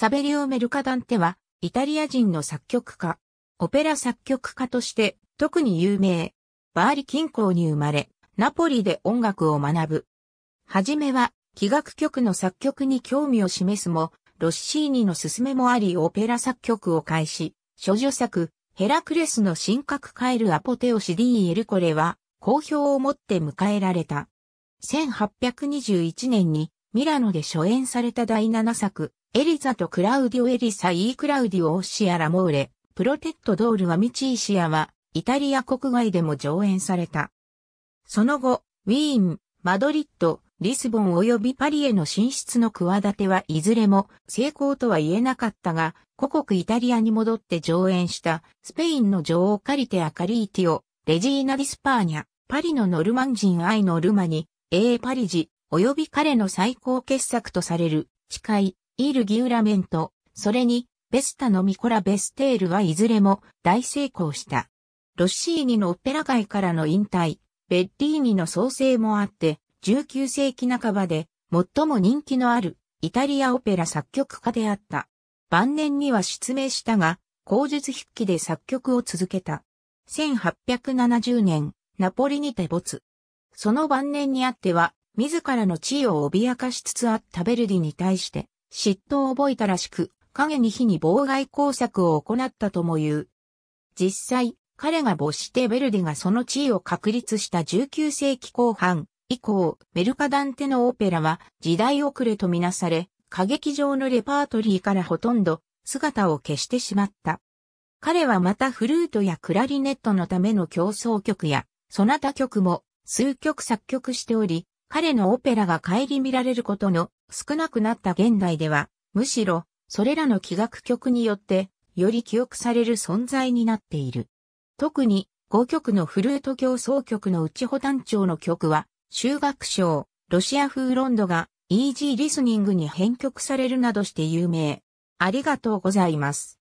サベリオ・メルカダンテは、イタリア人の作曲家、オペラ作曲家として、特に有名。バーリ近郊に生まれ、ナポリで音楽を学ぶ。はじめは、器楽曲の作曲に興味を示すも、ロッシーニの勧めもありオペラ作曲を開始、諸女作、ヘラクレスの神格カエルアポテオシディエルコレは、好評をもって迎えられた。1821年にミラノで初演された第7作、エリザとクラウディオ・エリサ・イー・クラウディオ・オッシア・ラモーレ、プロテッド・ドール・アミチーシアは、イタリア国外でも上演された。その後、ウィーン、マドリッド、リスボン及びパリへの進出の企てはいずれも成功とは言えなかったが、故国イタリアに戻って上演したスペインの女王カリテア・カリーティオ、レジーナ・ディスパーニャ、パリのノルマン人愛のルマニ、エー・パリジ、及び彼の最高傑作とされる、誓い、イール・ギューラメント、それに、ベスタのミコラ・ベステールはいずれも大成功した。ロッシーニのオペラ界からの引退、ベッリーニの創生もあって、19世紀半ばで最も人気のあるイタリアオペラ作曲家であった。晩年には失明したが、口述筆記で作曲を続けた。1870年、ナポリにて没。その晩年にあっては、自らの地位を脅かしつつあったベルディに対して、嫉妬を覚えたらしく、影に火に妨害工作を行ったとも言う。実際、彼が没してヴェルディがその地位を確立した19世紀後半以降、メルカダンテのオペラは時代遅れとみなされ、歌劇場のレパートリーからほとんど姿を消してしまった。彼はまたフルートやクラリネットのための競争曲や、そなた曲も数曲作曲しており、彼のオペラが顧みられることの少なくなった現代では、むしろ、それらの器楽曲によって、より記憶される存在になっている。特に、5曲のフルート競争曲の内保団長の曲は、修学賞、ロシア風ロンドが、イージーリスニングに編曲されるなどして有名。ありがとうございます。